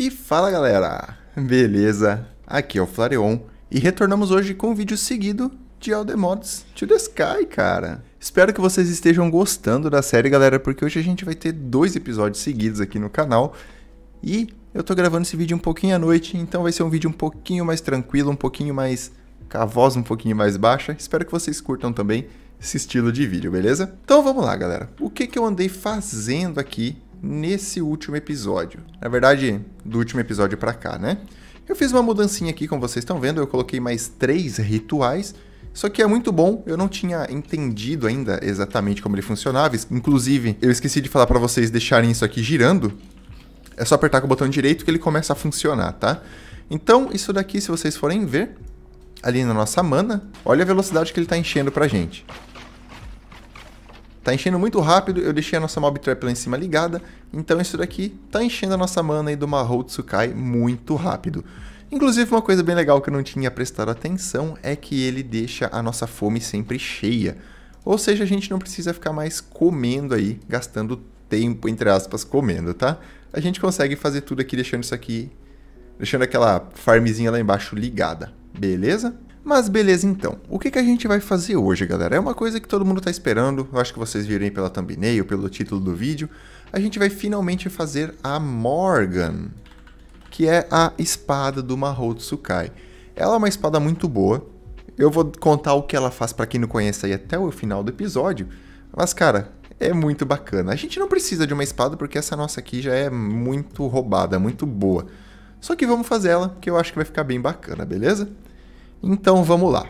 E fala galera, beleza? Aqui é o Flareon e retornamos hoje com o um vídeo seguido de All the Mods to the Sky, cara. Espero que vocês estejam gostando da série, galera, porque hoje a gente vai ter dois episódios seguidos aqui no canal e eu tô gravando esse vídeo um pouquinho à noite, então vai ser um vídeo um pouquinho mais tranquilo, um pouquinho mais... com a voz um pouquinho mais baixa. Espero que vocês curtam também esse estilo de vídeo, beleza? Então vamos lá, galera. O que, que eu andei fazendo aqui nesse último episódio. Na verdade, do último episódio para cá, né? Eu fiz uma mudancinha aqui, como vocês estão vendo, eu coloquei mais três rituais. Só que é muito bom, eu não tinha entendido ainda exatamente como ele funcionava. Inclusive, eu esqueci de falar para vocês deixarem isso aqui girando. É só apertar com o botão direito que ele começa a funcionar, tá? Então, isso daqui, se vocês forem ver, ali na nossa mana, olha a velocidade que ele está enchendo pra gente. Tá enchendo muito rápido, eu deixei a nossa Mob Trap lá em cima ligada, então isso daqui tá enchendo a nossa mana aí do Mahou Tsukai muito rápido. Inclusive, uma coisa bem legal que eu não tinha prestado atenção é que ele deixa a nossa fome sempre cheia. Ou seja, a gente não precisa ficar mais comendo aí, gastando tempo, entre aspas, comendo, tá? A gente consegue fazer tudo aqui deixando isso aqui, deixando aquela farmzinha lá embaixo ligada, beleza? Mas beleza então, o que, que a gente vai fazer hoje galera? É uma coisa que todo mundo está esperando, eu acho que vocês aí pela thumbnail, pelo título do vídeo. A gente vai finalmente fazer a Morgan, que é a espada do Mahou Tsukai. Ela é uma espada muito boa, eu vou contar o que ela faz para quem não conhece aí até o final do episódio. Mas, cara, é muito bacana. A gente não precisa de uma espada porque essa nossa aqui já é muito roubada, muito boa. Só que vamos fazer ela, que eu acho que vai ficar bem bacana, beleza? Então vamos lá.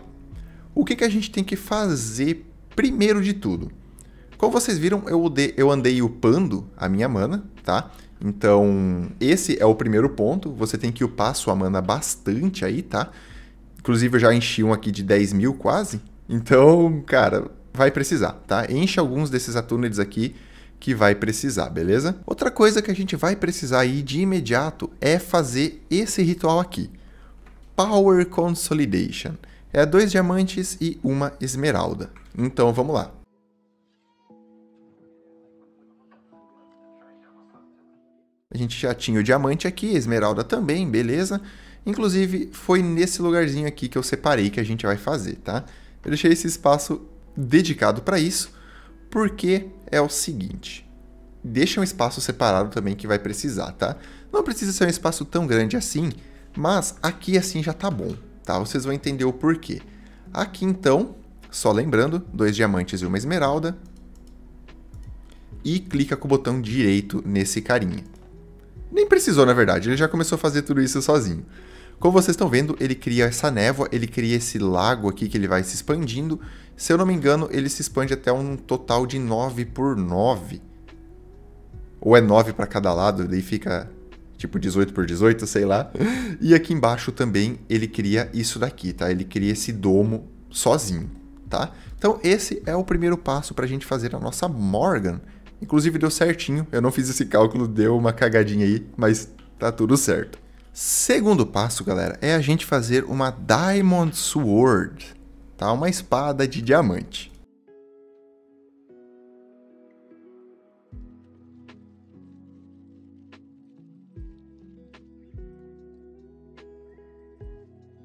O que, que a gente tem que fazer primeiro de tudo? Como vocês viram, eu, de, eu andei upando a minha mana, tá? Então, esse é o primeiro ponto. Você tem que upar sua mana bastante aí, tá? Inclusive, eu já enchi um aqui de 10 mil quase. Então, cara, vai precisar, tá? Enche alguns desses atunes aqui que vai precisar, beleza? Outra coisa que a gente vai precisar aí de imediato é fazer esse ritual aqui. Power Consolidation. É dois diamantes e uma esmeralda. Então vamos lá. A gente já tinha o diamante aqui, a esmeralda também, beleza? Inclusive, foi nesse lugarzinho aqui que eu separei que a gente vai fazer, tá? Eu deixei esse espaço dedicado para isso, porque é o seguinte. Deixa um espaço separado também que vai precisar, tá? Não precisa ser um espaço tão grande assim, mas aqui assim já tá bom, tá? Vocês vão entender o porquê. Aqui então, só lembrando, dois diamantes e uma esmeralda. E clica com o botão direito nesse carinha. Nem precisou, na verdade, ele já começou a fazer tudo isso sozinho. Como vocês estão vendo, ele cria essa névoa, ele cria esse lago aqui que ele vai se expandindo. Se eu não me engano, ele se expande até um total de 9 por 9. Ou é 9 para cada lado, daí fica tipo 18 por 18, sei lá. E aqui embaixo também ele cria isso daqui, tá? Ele cria esse domo sozinho, tá? Então esse é o primeiro passo para a gente fazer a nossa Morgan. Inclusive deu certinho, eu não fiz esse cálculo, deu uma cagadinha aí, mas tá tudo certo. Segundo passo, galera, é a gente fazer uma Diamond Sword, tá? Uma espada de diamante.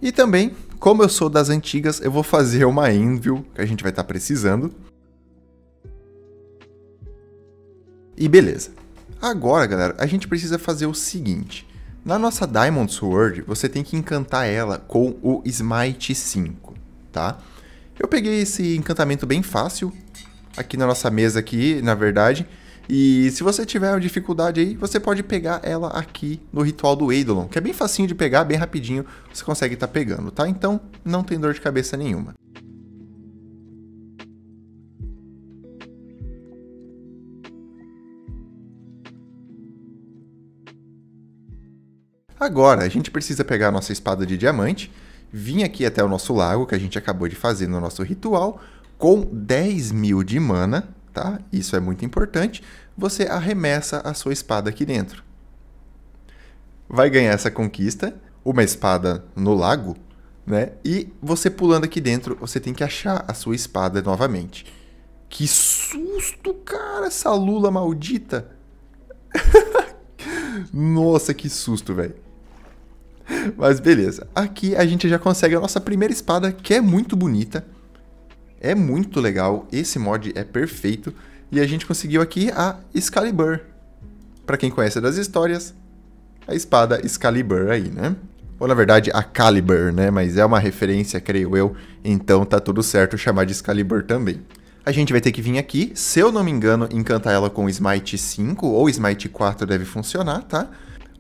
E também, como eu sou das antigas, eu vou fazer uma Envil, que a gente vai estar tá precisando. E beleza. Agora, galera, a gente precisa fazer o seguinte. Na nossa Diamond Sword, você tem que encantar ela com o Smite 5, tá? Eu peguei esse encantamento bem fácil, aqui na nossa mesa aqui, na verdade, e se você tiver uma dificuldade aí, você pode pegar ela aqui no ritual do Eidolon, que é bem facinho de pegar, bem rapidinho, você consegue estar tá pegando, tá? Então não tem dor de cabeça nenhuma. Agora, a gente precisa pegar a nossa espada de diamante, vir aqui até o nosso lago, que a gente acabou de fazer no nosso ritual, com 10 mil de mana, tá? Isso é muito importante. Você arremessa a sua espada aqui dentro. Vai ganhar essa conquista, uma espada no lago, né? E você pulando aqui dentro, você tem que achar a sua espada novamente. Que susto, cara, essa lula maldita. Nossa, que susto, velho. Mas beleza. Aqui a gente já consegue a nossa primeira espada, que é muito bonita. É muito legal, esse mod é perfeito e a gente conseguiu aqui a Excalibur. Para quem conhece das histórias, a espada Excalibur aí, né? Ou na verdade a Calibur, né? Mas é uma referência, creio eu, então tá tudo certo chamar de Excalibur também. A gente vai ter que vir aqui, se eu não me engano, encantar ela com Smite 5 ou Smite 4 deve funcionar, tá?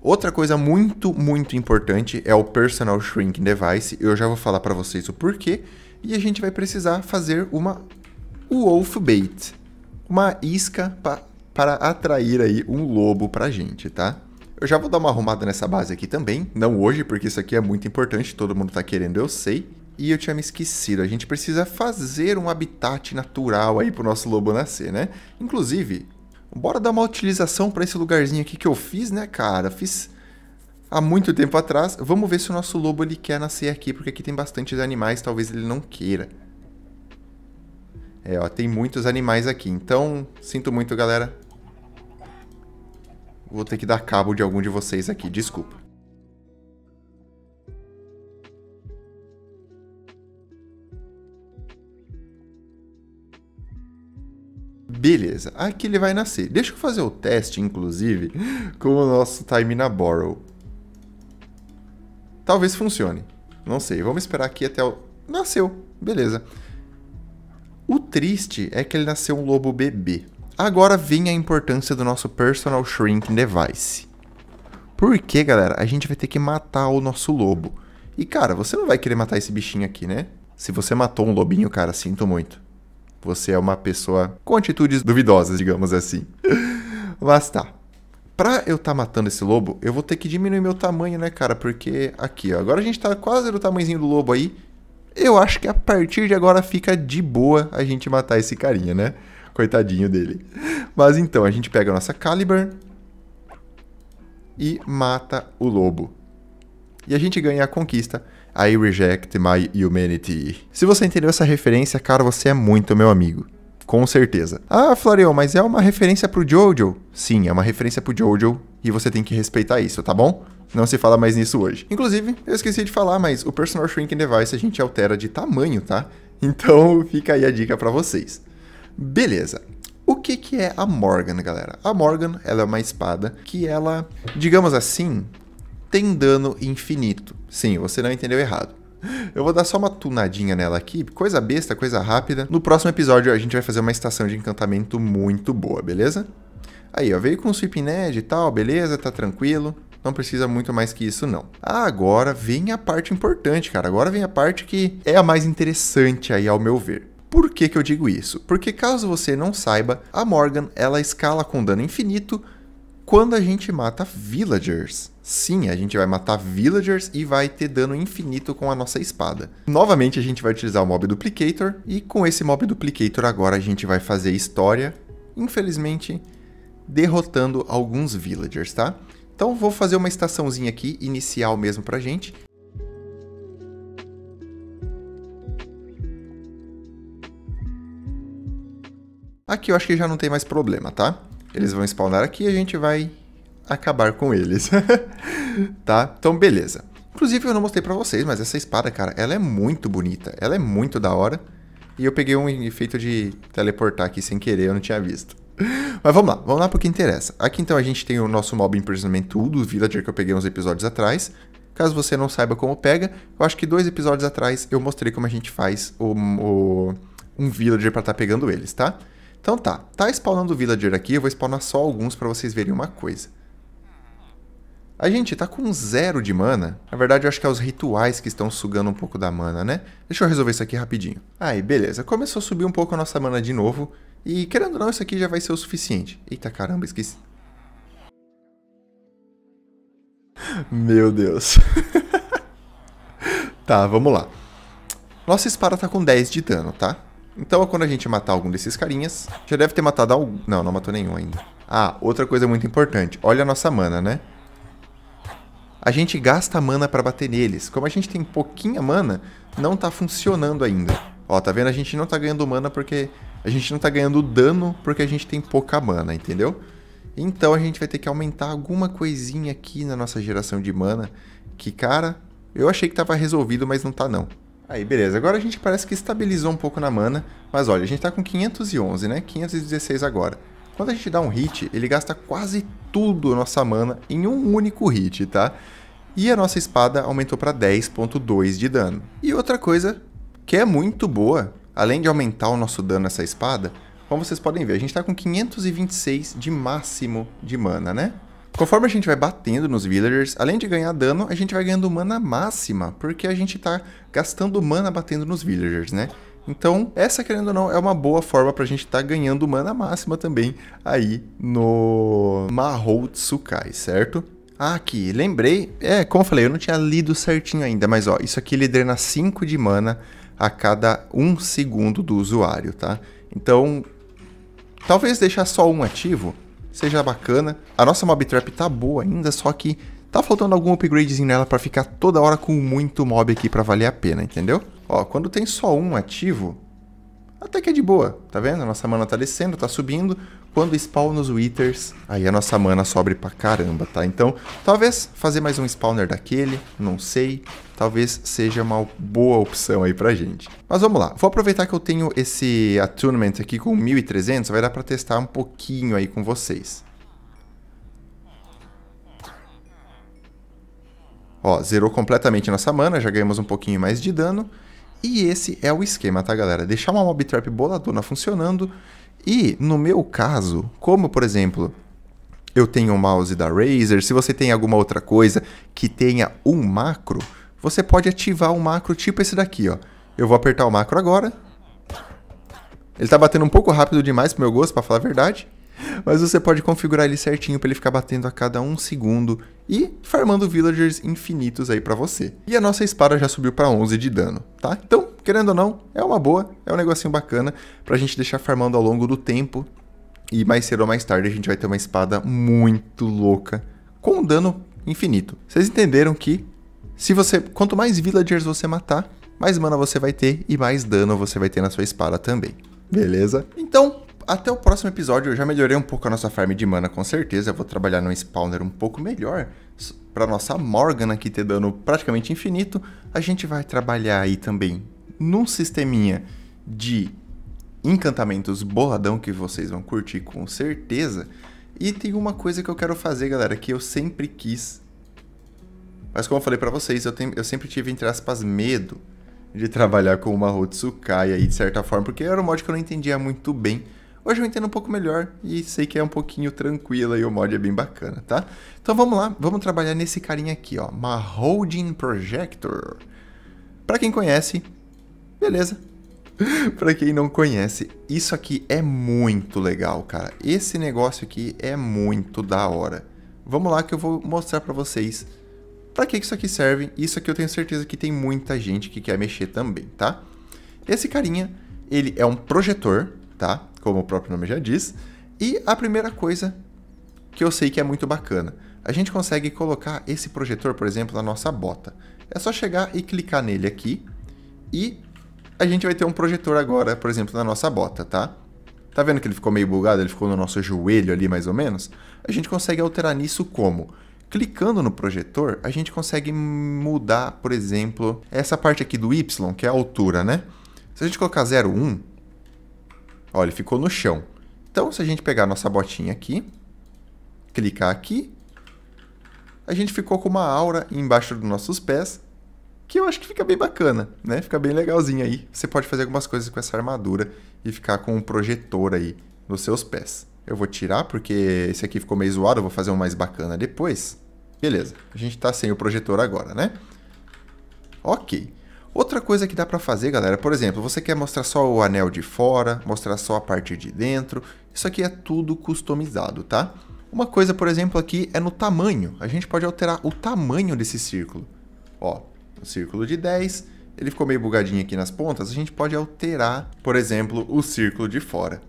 Outra coisa muito, muito importante é o Personal Shrinking Device. Eu já vou falar para vocês o porquê e a gente vai precisar fazer uma wolf bait, uma isca pa para atrair aí um lobo para a gente, tá? Eu já vou dar uma arrumada nessa base aqui também, não hoje, porque isso aqui é muito importante, todo mundo está querendo, eu sei. E eu tinha me esquecido, a gente precisa fazer um habitat natural aí para o nosso lobo nascer, né? Inclusive, bora dar uma utilização para esse lugarzinho aqui que eu fiz, né, cara? Fiz há muito tempo atrás. Vamos ver se o nosso lobo ele quer nascer aqui, porque aqui tem bastantes animais, talvez ele não queira. É, ó, tem muitos animais aqui. Então, sinto muito, galera. Vou ter que dar cabo de algum de vocês aqui, desculpa. Beleza, aqui ele vai nascer. Deixa eu fazer o teste, inclusive, com o nosso Time na Borrow. Talvez funcione. Não sei. Vamos esperar aqui até o. Nasceu. Beleza. O triste é que ele nasceu um lobo bebê. Agora vem a importância do nosso Personal Shrinking Device. Porque, galera, a gente vai ter que matar o nosso lobo. E, cara, você não vai querer matar esse bichinho aqui, né? Se você matou um lobinho, cara, sinto muito. Você é uma pessoa com atitudes duvidosas, digamos assim. Mas tá pra eu estar tá matando esse lobo, eu vou ter que diminuir meu tamanho, né, cara? Porque aqui, ó, agora a gente tá quase no tamanhozinho do lobo aí. Eu acho que a partir de agora fica de boa a gente matar esse carinha, né? Coitadinho dele. Mas então, a gente pega a nossa Caliber e mata o lobo. E a gente ganha a conquista I Reject My Humanity. Se você entendeu essa referência, cara, você é muito meu amigo. Com certeza. Ah, Florian, mas é uma referência pro Jojo? Sim, é uma referência pro Jojo e você tem que respeitar isso, tá bom? Não se fala mais nisso hoje. Inclusive, eu esqueci de falar, mas o Personal Shrinking Device a gente altera de tamanho, tá? Então fica aí a dica para vocês. Beleza. O que, que é a Morgan, galera? A Morgan, ela é uma espada que ela, digamos assim, tem dano infinito. Sim, você não entendeu errado. Eu vou dar só uma tunadinha nela aqui, coisa besta, coisa rápida. No próximo episódio a gente vai fazer uma estação de encantamento muito boa, beleza? Aí, ó, veio com o sweep ned e tal, beleza, tá tranquilo. Não precisa muito mais que isso, não. Agora vem a parte importante, cara. Agora vem a parte que é a mais interessante aí, ao meu ver. Por que, que eu digo isso? Porque caso você não saiba, a Morgan ela escala com dano infinito quando a gente mata villagers. Sim, a gente vai matar villagers e vai ter dano infinito com a nossa espada. Novamente a gente vai utilizar o mob duplicator e com esse mob duplicator agora a gente vai fazer história, infelizmente derrotando alguns villagers, tá? Então vou fazer uma estaçãozinha aqui inicial mesmo pra gente. Aqui eu acho que já não tem mais problema, tá? Eles vão spawnar aqui e a gente vai acabar com eles. tá? Então, beleza. Inclusive, eu não mostrei pra vocês, mas essa espada, cara, ela é muito bonita. Ela é muito da hora. E eu peguei um efeito de teleportar aqui sem querer, eu não tinha visto. Mas vamos lá, vamos lá pro que interessa. Aqui então a gente tem o nosso mob imprisonment do villager que eu peguei uns episódios atrás. Caso você não saiba como pega, eu acho que dois episódios atrás eu mostrei como a gente faz o, o um villager para estar tá pegando eles, tá? Então tá, tá spawnando villager aqui, eu vou spawnar só alguns para vocês verem uma coisa. A gente tá com zero de mana. Na verdade, eu acho que é os rituais que estão sugando um pouco da mana, né? Deixa eu resolver isso aqui rapidinho. Aí, beleza. Começou a subir um pouco a nossa mana de novo. E, querendo ou não, isso aqui já vai ser o suficiente. Eita, caramba, esqueci. Meu Deus. tá, vamos lá. Nossa espada tá com 10 de dano, tá? Então, quando a gente matar algum desses carinhas, já deve ter matado algum... Não, não matou nenhum ainda. Ah, outra coisa muito importante. Olha a nossa mana, né? A gente gasta mana para bater neles. Como a gente tem pouquinha mana, não tá funcionando ainda. Ó, tá vendo? A gente não tá ganhando mana porque... A gente não tá ganhando dano porque a gente tem pouca mana, entendeu? Então a gente vai ter que aumentar alguma coisinha aqui na nossa geração de mana. Que, cara, eu achei que tava resolvido, mas não tá não. Aí, beleza. Agora a gente parece que estabilizou um pouco na mana, mas olha, a gente tá com 511, né? 516 agora. Quando a gente dá um hit, ele gasta quase tudo a nossa mana em um único hit, tá? E a nossa espada aumentou para 10.2 de dano. E outra coisa que é muito boa, além de aumentar o nosso dano nessa espada, como vocês podem ver, a gente tá com 526 de máximo de mana, né? Conforme a gente vai batendo nos villagers, além de ganhar dano, a gente vai ganhando mana máxima, porque a gente tá gastando mana batendo nos villagers, né? Então, essa, querendo ou não, é uma boa forma pra gente estar tá ganhando mana máxima também aí no Mahou Tsukai, certo? Ah, aqui, lembrei, é, como eu falei, eu não tinha lido certinho ainda, mas ó, isso aqui ele drena 5 de mana a cada 1 um segundo do usuário, tá? Então, talvez deixar só um ativo seja bacana. A nossa mob trap tá boa ainda, só que tá faltando algum upgradezinho nela para ficar toda hora com muito mob aqui para valer a pena, entendeu? Ó, quando tem só um ativo, até que é de boa, tá vendo? A nossa mana tá descendo, tá subindo. Quando spawn nos Withers, aí a nossa mana sobe pra caramba, tá? Então, talvez fazer mais um spawner daquele, não sei. Talvez seja uma boa opção aí pra gente. Mas vamos lá, vou aproveitar que eu tenho esse attunement aqui com 1300, vai dar pra testar um pouquinho aí com vocês. Ó, zerou completamente nossa mana, já ganhamos um pouquinho mais de dano. E esse é o esquema, tá, galera? Deixar uma mob trap boladona funcionando. E no meu caso, como por exemplo, eu tenho um mouse da Razer, se você tem alguma outra coisa que tenha um macro, você pode ativar um macro tipo esse daqui, ó. Eu vou apertar o macro agora. Ele tá batendo um pouco rápido demais pro meu gosto, para falar a verdade. Mas você pode configurar ele certinho para ele ficar batendo a cada um segundo e farmando villagers infinitos aí para você. E a nossa espada já subiu para 11 de dano, tá? Então, querendo ou não, é uma boa, é um negocinho bacana pra gente deixar farmando ao longo do tempo. E mais cedo ou mais tarde a gente vai ter uma espada muito louca com dano infinito. Vocês entenderam que se você quanto mais villagers você matar, mais mana você vai ter e mais dano você vai ter na sua espada também. Beleza? Então, até o próximo episódio. Eu já melhorei um pouco a nossa farm de mana, com certeza. Eu vou trabalhar num spawner um pouco melhor. Para nossa Morgan aqui ter dano praticamente infinito. A gente vai trabalhar aí também num sisteminha de encantamentos boladão que vocês vão curtir com certeza. E tem uma coisa que eu quero fazer, galera, que eu sempre quis. Mas como eu falei para vocês, eu, tenho, eu sempre tive, entre aspas, medo de trabalhar com uma Hotsukai aí, de certa forma, porque era um mod que eu não entendia muito bem. Hoje eu entendo um pouco melhor e sei que é um pouquinho tranquila e o mod é bem bacana, tá? Então vamos lá, vamos trabalhar nesse carinha aqui, ó, Holding Projector. Para quem conhece, beleza. para quem não conhece, isso aqui é muito legal, cara. Esse negócio aqui é muito da hora. Vamos lá que eu vou mostrar para vocês para que isso aqui serve. Isso aqui eu tenho certeza que tem muita gente que quer mexer também, tá? Esse carinha, ele é um projetor, tá? como o próprio nome já diz. E a primeira coisa que eu sei que é muito bacana, a gente consegue colocar esse projetor, por exemplo, na nossa bota. É só chegar e clicar nele aqui e a gente vai ter um projetor agora, por exemplo, na nossa bota, tá? Tá vendo que ele ficou meio bugado? Ele ficou no nosso joelho ali, mais ou menos? A gente consegue alterar nisso como? Clicando no projetor, a gente consegue mudar, por exemplo, essa parte aqui do Y, que é a altura, né? Se a gente colocar 0,1, Olha, ficou no chão. Então, se a gente pegar a nossa botinha aqui, clicar aqui, a gente ficou com uma aura embaixo dos nossos pés, que eu acho que fica bem bacana, né? Fica bem legalzinho aí. Você pode fazer algumas coisas com essa armadura e ficar com um projetor aí nos seus pés. Eu vou tirar porque esse aqui ficou meio zoado, eu vou fazer um mais bacana depois. Beleza, a gente tá sem o projetor agora, né? Ok. Outra coisa que dá para fazer, galera, por exemplo, você quer mostrar só o anel de fora, mostrar só a parte de dentro, isso aqui é tudo customizado, tá? Uma coisa, por exemplo, aqui é no tamanho. A gente pode alterar o tamanho desse círculo. Ó, um círculo de 10, ele ficou meio bugadinho aqui nas pontas, a gente pode alterar, por exemplo, o círculo de fora.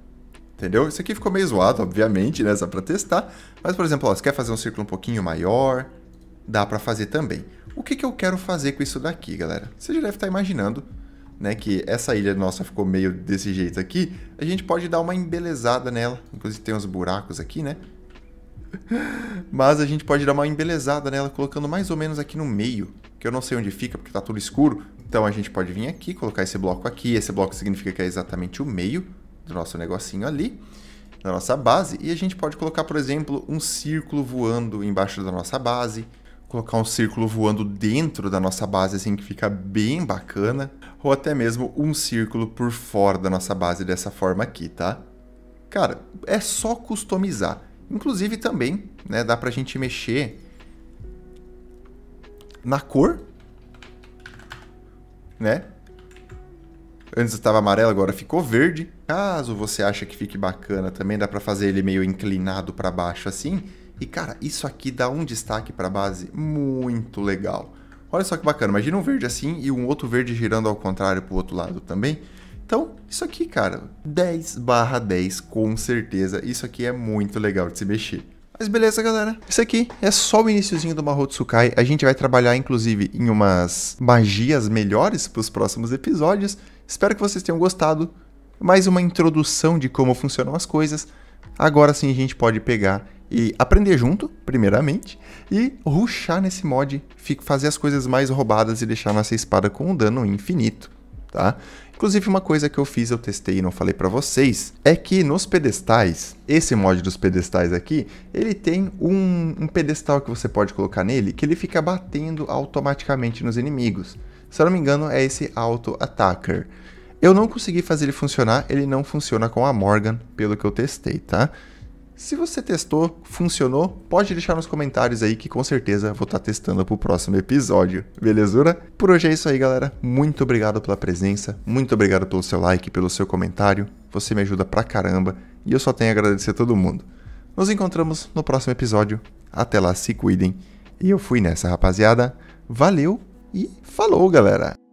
Entendeu? Isso aqui ficou meio zoado, obviamente, né? Só para testar. Mas, por exemplo, ó, você quer fazer um círculo um pouquinho maior, dá para fazer também. O que, que eu quero fazer com isso daqui, galera? Você já deve estar imaginando né, que essa ilha nossa ficou meio desse jeito aqui, a gente pode dar uma embelezada nela. Inclusive tem uns buracos aqui, né? Mas a gente pode dar uma embelezada nela, colocando mais ou menos aqui no meio, que eu não sei onde fica, porque tá tudo escuro. Então a gente pode vir aqui, colocar esse bloco aqui. Esse bloco significa que é exatamente o meio do nosso negocinho ali, da nossa base. E a gente pode colocar, por exemplo, um círculo voando embaixo da nossa base, colocar um círculo voando dentro da nossa base, assim, que fica bem bacana, ou até mesmo um círculo por fora da nossa base dessa forma aqui, tá? Cara, é só customizar. Inclusive também, né, dá pra gente mexer na cor, né? Antes estava amarelo, agora ficou verde. Caso você acha que fique bacana também, dá pra fazer ele meio inclinado para baixo assim e cara, isso aqui dá um destaque para a base muito legal. Olha só que bacana, imagina um verde assim e um outro verde girando ao contrário para o outro lado também. Então, isso aqui, cara, 10 barra 10 com certeza. Isso aqui é muito legal de se mexer. Mas beleza, galera. Isso aqui é só o iníciozinho do Mahotsukai. Tsukai. A gente vai trabalhar, inclusive, em umas magias melhores para os próximos episódios. Espero que vocês tenham gostado. Mais uma introdução de como funcionam as coisas. Agora sim a gente pode pegar e aprender junto, primeiramente, e ruxar nesse mod, fazer as coisas mais roubadas e deixar nossa espada com um dano infinito, tá? Inclusive uma coisa que eu fiz, eu testei e não falei para vocês, é que nos pedestais, esse mod dos pedestais aqui, ele tem um, um pedestal que você pode colocar nele que ele fica batendo automaticamente nos inimigos. Se eu não me engano, é esse Auto Attacker. Eu não consegui fazer ele funcionar, ele não funciona com a Morgan, pelo que eu testei, tá? Se você testou, funcionou, pode deixar nos comentários aí que com certeza vou estar tá testando pro próximo episódio, belezura? Por hoje é isso aí, galera. Muito obrigado pela presença, muito obrigado pelo seu like, pelo seu comentário. Você me ajuda pra caramba e eu só tenho a agradecer a todo mundo. Nos encontramos no próximo episódio. Até lá, se cuidem. E eu fui nessa, rapaziada. Valeu e falou, galera!